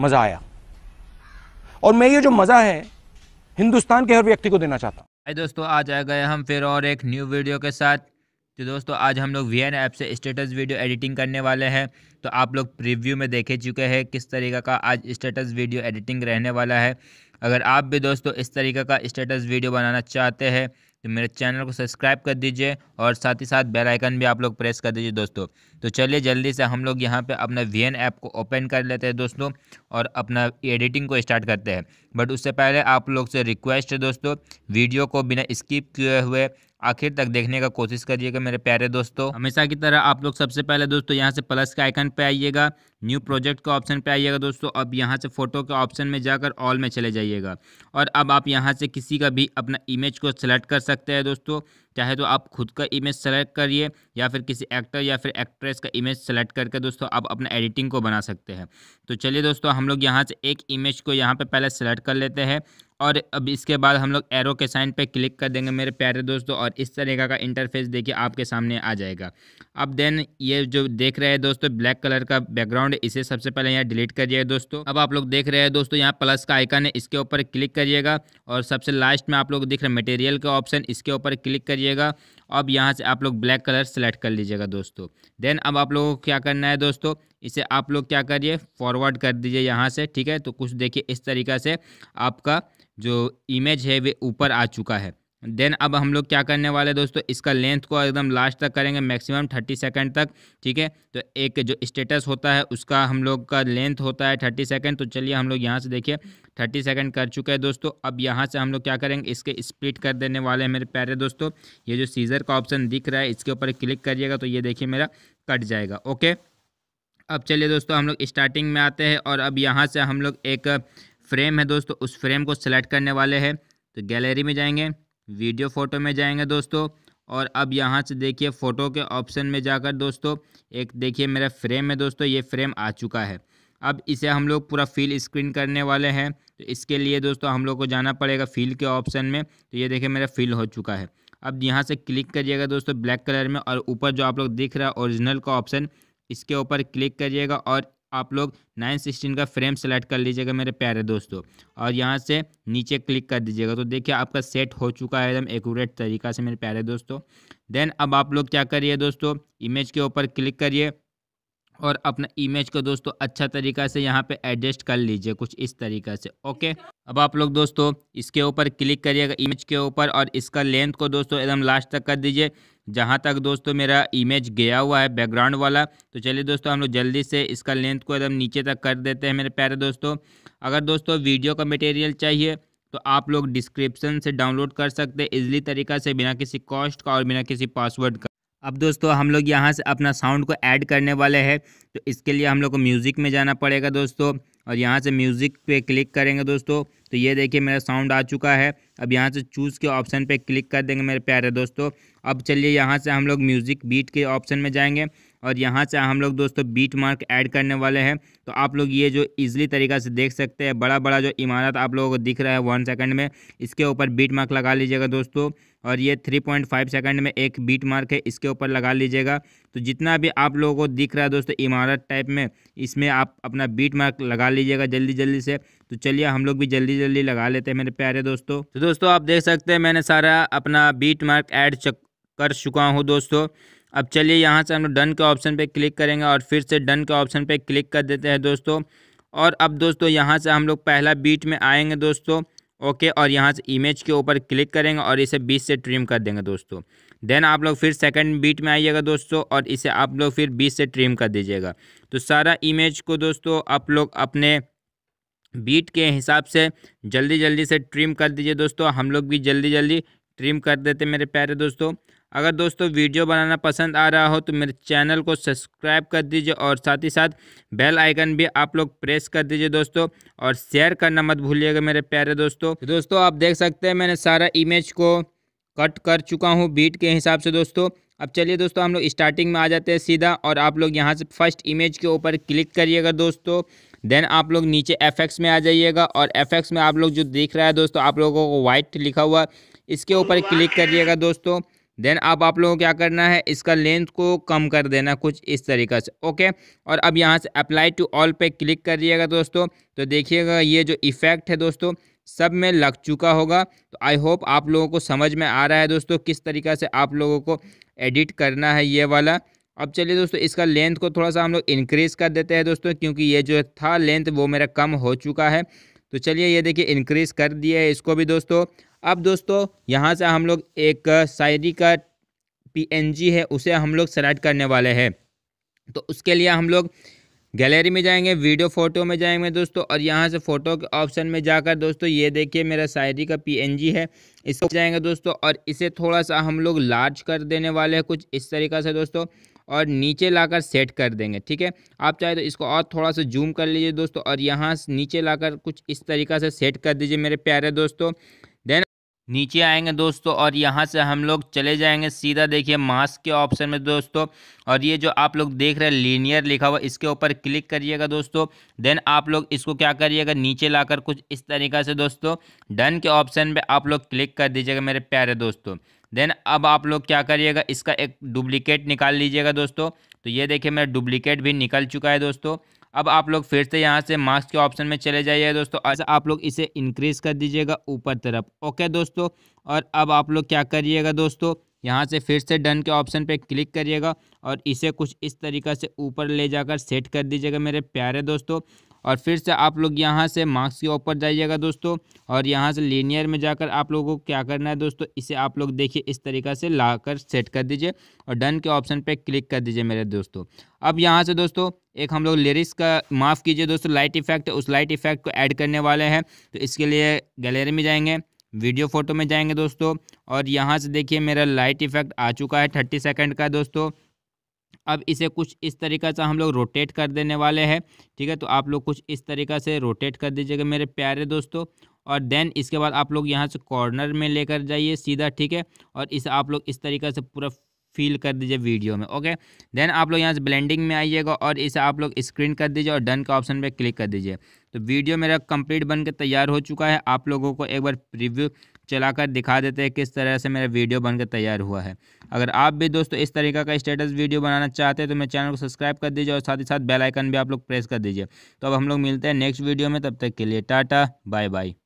मज़ा आया और मैं ये जो मज़ा है हिंदुस्तान के हर व्यक्ति को देना चाहता हूँ दोस्तों आज आ गए हम फिर और एक न्यू वीडियो के साथ तो दोस्तों आज हम लोग वी एन ऐप से स्टेटस वीडियो एडिटिंग करने वाले हैं तो आप लोग प्रीव्यू में देखे चुके हैं किस तरीके का आज स्टेटस वीडियो एडिटिंग रहने वाला है अगर आप भी दोस्तों इस तरीके का स्टेटस वीडियो बनाना चाहते हैं तो मेरे चैनल को सब्सक्राइब कर दीजिए और साथ ही साथ बेल आइकन भी आप लोग प्रेस कर दीजिए दोस्तों तो चलिए जल्दी से हम लोग यहाँ पे अपना वी एन ऐप को ओपन कर लेते हैं दोस्तों और अपना एडिटिंग को स्टार्ट करते हैं बट उससे पहले आप लोग से रिक्वेस्ट है दोस्तों वीडियो को बिना स्किप किए हुए आखिर तक देखने का कोशिश करिएगा मेरे प्यारे दोस्तों हमेशा की तरह आप लोग सबसे पहले दोस्तों यहाँ से प्लस के आइकन पे आइएगा न्यू प्रोजेक्ट का ऑप्शन पे आइएगा दोस्तों अब यहाँ से फ़ोटो के ऑप्शन में जाकर ऑल में चले जाइएगा और अब आप यहाँ से किसी का भी अपना इमेज को सेलेक्ट कर सकते हैं दोस्तों चाहे तो आप खुद का इमेज सेलेक्ट करिए या फिर किसी एक्टर या फिर एक्ट्रेस का इमेज सेलेक्ट करके दोस्तों आप अपना एडिटिंग को बना सकते हैं तो चलिए दोस्तों हम लोग यहाँ से एक इमेज को यहाँ पर पहले सेलेक्ट कर लेते हैं और अब इसके बाद हम लोग एरो के साइन पे क्लिक कर देंगे मेरे प्यारे दोस्तों और इस तरीका का इंटरफेस देखिए आपके सामने आ जाएगा अब देन ये जो देख रहे हैं दोस्तों ब्लैक कलर का बैकग्राउंड कोड इसे सबसे पहले यहाँ डिलीट करिएगा दोस्तों अब आप लोग देख रहे हैं दोस्तों यहाँ प्लस का आइकन है इसके ऊपर क्लिक करिएगा और सबसे लास्ट में आप लोग दिख रहे हैं मटेरियल का ऑप्शन इसके ऊपर क्लिक करिएगा अब यहाँ से आप लोग ब्लैक कलर सेलेक्ट कर लीजिएगा दोस्तों देन अब आप लोगों को क्या करना है दोस्तों इसे आप लोग क्या करिए फॉरवर्ड कर दीजिए यहाँ से ठीक है तो कुछ देखिए इस तरीका से आपका जो इमेज है वे ऊपर आ चुका है देन अब हम लोग क्या करने वाले दोस्तों इसका लेंथ को एकदम लास्ट तक करेंगे मैक्सिमम थर्टी सेकेंड तक ठीक है तो एक जो स्टेटस होता है उसका हम लोग का लेंथ होता है थर्टी सेकेंड तो चलिए हम लोग यहाँ से देखिए थर्टी सेकेंड कर चुके हैं दोस्तों अब यहाँ से हम लोग क्या करेंगे इसके स्प्लिट कर देने वाले हैं मेरे प्यारे दोस्तों ये जो सीज़र का ऑप्शन दिख रहा है इसके ऊपर क्लिक करिएगा तो ये देखिए मेरा कट जाएगा ओके अब चलिए दोस्तों हम लोग स्टार्टिंग में आते हैं और अब यहाँ से हम लोग एक फ्रेम है दोस्तों उस फ्रेम को सेलेक्ट करने वाले हैं तो गैलरी में जाएंगे वीडियो फ़ोटो में जाएंगे दोस्तों और अब यहाँ से देखिए फ़ोटो के ऑप्शन में जाकर दोस्तों एक देखिए मेरा फ्रेम है दोस्तों ये फ्रेम आ चुका है अब इसे हम लोग पूरा फील स्क्रीन करने वाले हैं तो इसके लिए दोस्तों हम लोग को जाना पड़ेगा फील के ऑप्शन में तो ये देखिए मेरा फील हो चुका है अब यहाँ से क्लिक करिएगा दोस्तों ब्लैक कलर में और ऊपर जो आप लोग दिख रहा है ओरिजिनल का ऑप्शन इसके ऊपर क्लिक करिएगा और आप लोग नाइन सिक्सटीन का फ्रेम सेलेक्ट कर लीजिएगा मेरे प्यारे दोस्तों और यहाँ से नीचे क्लिक कर दीजिएगा तो देखिए आपका सेट हो चुका है एकदम एकूरेट तरीका से मेरे प्यारे दोस्तों देन अब आप लोग क्या करिए दोस्तों इमेज के ऊपर क्लिक करिए और अपना इमेज को दोस्तों अच्छा तरीका से यहाँ पे एडजस्ट कर लीजिए कुछ इस तरीका से ओके अब आप लोग दोस्तों इसके ऊपर क्लिक करिएगा इमेज के ऊपर और इसका लेंथ को दोस्तों एकदम लास्ट तक कर दीजिए जहाँ तक दोस्तों मेरा इमेज गया हुआ है बैकग्राउंड वाला तो चलिए दोस्तों हम लोग जल्दी से इसका लेंथ को एकदम नीचे तक कर देते हैं मेरे प्यारे दोस्तों अगर दोस्तों वीडियो का मटेरियल चाहिए तो आप लोग डिस्क्रिप्सन से डाउनलोड कर सकते हैं इजली तरीका से बिना किसी कॉस्ट का और बिना किसी पासवर्ड का अब दोस्तों हम लोग यहाँ से अपना साउंड को ऐड करने वाले हैं तो इसके लिए हम लोग को म्यूज़िक में जाना पड़ेगा दोस्तों और यहाँ से म्यूज़िक पे क्लिक करेंगे दोस्तों तो ये देखिए मेरा साउंड आ चुका है अब यहाँ से चूज़ के ऑप्शन पे क्लिक कर देंगे मेरे प्यारे दोस्तों अब चलिए यहाँ से हम लोग म्यूज़िक बीट के ऑप्शन में जाएंगे और यहाँ से हम लोग दोस्तों बीट मार्क ऐड करने वाले हैं तो आप लोग ये जो इजीली तरीका से देख सकते हैं बड़ा बड़ा जो इमारत आप लोगों को दिख रहा है वन सेकंड में इसके ऊपर बीट मार्क लगा लीजिएगा दोस्तों और ये थ्री पॉइंट फाइव सेकेंड में एक बीट मार्क है इसके ऊपर लगा लीजिएगा तो जितना भी आप लोगों को दिख रहा है दोस्तों इमारत टाइप में इसमें आप अपना बीट मार्क लगा लीजिएगा जल्दी जल्दी से तो चलिए हम लोग भी जल्दी जल्दी लगा लेते हैं मेरे प्यारे दोस्तों तो दोस्तों आप देख सकते हैं मैंने सारा अपना बीट मार्क ऐड कर चुका हूँ दोस्तों अब चलिए यहाँ से हम लोग डन के ऑप्शन पर क्लिक करेंगे और फिर से डन के ऑप्शन पर क्लिक कर देते हैं दोस्तों और अब दोस्तों यहाँ से हम लोग पहला बीट में आएंगे दोस्तों ओके और यहाँ से इमेज के ऊपर क्लिक करेंगे और इसे बीस से ट्रिम कर देंगे दोस्तों देन आप लोग फिर सेकंड बीट में आइएगा दोस्तों और इसे आप लोग फिर बीस से ट्रिम कर दीजिएगा तो सारा इमेज को दोस्तों आप लोग अपने बीट के हिसाब से जल्दी जल्दी से ट्रिम कर दीजिए दोस्तों हम लोग भी जल्दी जल्दी ट्रिम कर देते मेरे प्यारे दोस्तों अगर दोस्तों वीडियो बनाना पसंद आ रहा हो तो मेरे चैनल को सब्सक्राइब कर दीजिए और साथ ही साथ बेल आइकन भी आप लोग प्रेस कर दीजिए दोस्तों और शेयर करना मत भूलिएगा मेरे प्यारे दोस्तों तो दोस्तों आप देख सकते हैं मैंने सारा इमेज को कट कर चुका हूँ बीट के हिसाब से दोस्तों अब चलिए दोस्तों हम लोग स्टार्टिंग में आ जाते हैं सीधा और आप लोग यहाँ से फर्स्ट इमेज के ऊपर क्लिक करिएगा दोस्तों देन आप लोग नीचे एफ में आ जाइएगा और एफ में आप लोग जो दिख रहा है दोस्तों आप लोगों को वाइट लिखा हुआ इसके ऊपर क्लिक करिएगा दोस्तों देन अब आप, लोगों को क्या करना है इसका लेंथ को कम कर देना कुछ इस तरीका से ओके और अब यहाँ से अप्लाई टू ऑल पे क्लिक करिएगा दोस्तों तो देखिएगा ये जो इफ़ेक्ट है दोस्तों सब में लग चुका होगा तो आई होप आप लोगों को समझ में आ रहा है दोस्तों किस तरीका से आप लोगों को एडिट करना है ये वाला अब चलिए दोस्तों इसका लेंथ को थोड़ा सा हम लोग इनक्रीज़ कर देते हैं दोस्तों क्योंकि ये जो था लेंथ वो मेरा कम हो चुका है तो चलिए ये देखिए इंक्रीज़ कर दिया है इसको भी दोस्तों अब दोस्तों यहाँ से हम लोग एक शायरी का पी है उसे हम लोग सेलेक्ट करने वाले हैं तो उसके लिए हम लोग गैलरी में जाएंगे वीडियो फोटो में जाएंगे दोस्तों और यहाँ से फोटो के ऑप्शन में जाकर दोस्तों ये देखिए मेरा शायरी का पीएनजी है इसको जाएंगे दोस्तों और इसे थोड़ा सा हम लोग लार्ज कर देने वाले हैं कुछ इस तरीका से दोस्तों और नीचे लाकर सेट कर देंगे ठीक है आप चाहे तो इसको और थोड़ा सा जूम कर लीजिए दोस्तों और यहाँ नीचे लाकर कुछ इस तरीका से सेट कर दीजिए मेरे प्यारे दोस्तों नीचे आएंगे दोस्तों और यहाँ से हम लोग चले जाएंगे सीधा देखिए मास्क के ऑप्शन में दोस्तों और ये जो आप लोग देख रहे हैं लीनियर लिखा हुआ इसके ऊपर क्लिक करिएगा दोस्तों देन आप लोग इसको क्या करिएगा नीचे लाकर कुछ इस तरीका से दोस्तों डन के ऑप्शन पे आप लोग क्लिक कर दीजिएगा मेरे प्यारे दोस्तों देन अब आप लोग क्या करिएगा इसका एक डुप्लीकेट निकाल लीजिएगा दोस्तों तो ये देखिए मेरा डुप्लीकेट भी निकल चुका है दोस्तों अब आप लोग फिर से यहाँ से मास्क के ऑप्शन में चले जाइए दोस्तों ऐसा अच्छा, आप लोग इसे इंक्रीज कर दीजिएगा ऊपर तरफ ओके दोस्तों और अब आप लोग क्या करिएगा दोस्तों यहाँ से फिर से डन के ऑप्शन पे क्लिक करिएगा और इसे कुछ इस तरीका से ऊपर ले जाकर सेट कर दीजिएगा मेरे प्यारे दोस्तों और फिर से आप लोग यहाँ से मार्क्स के ऊपर जाइएगा दोस्तों और यहाँ से लीनियर में जाकर आप लोगों को क्या करना है दोस्तों इसे आप लोग देखिए इस तरीका से ला कर सेट कर दीजिए और डन के ऑप्शन पर क्लिक कर दीजिए मेरे दोस्तों अब यहाँ से दोस्तों एक हम लोग लिरिक्स का माफ़ कीजिए दोस्तों लाइट इफेक्ट उस लाइट इफेक्ट को ऐड करने वाले हैं तो इसके लिए गैलरी में जाएंगे वीडियो फोटो में जाएंगे दोस्तों और यहाँ से देखिए मेरा लाइट इफेक्ट आ चुका है थर्टी सेकेंड का दोस्तों अब इसे कुछ इस तरीका से हम लोग रोटेट कर देने वाले हैं ठीक है तो आप लोग कुछ इस तरीका से रोटेट कर दीजिएगा मेरे प्यारे दोस्तों और देन इसके बाद आप लोग यहाँ से कॉर्नर में लेकर जाइए सीधा ठीक है और इसे आप लोग इस तरीका से पूरा फील कर दीजिए वीडियो में ओके देन आप लोग यहाँ से ब्लेंडिंग में आइएगा और इसे आप लोग स्क्रीन कर दीजिए और डन का ऑप्शन पर क्लिक कर दीजिए तो वीडियो मेरा कंप्लीट बनकर तैयार हो चुका है आप लोगों को एक बार प्रीव्यू चलाकर दिखा देते हैं किस तरह से मेरा वीडियो बनकर तैयार हुआ है अगर आप भी दोस्तों इस तरीका का स्टेटस वीडियो बनाना चाहते हैं तो मेरे चैनल को सब्सक्राइब कर दीजिए और साथ ही साथ बेलाइकन भी आप लोग प्रेस कर दीजिए तो अब हम लोग मिलते हैं नेक्स्ट वीडियो में तब तक के लिए टाटा बाय बाय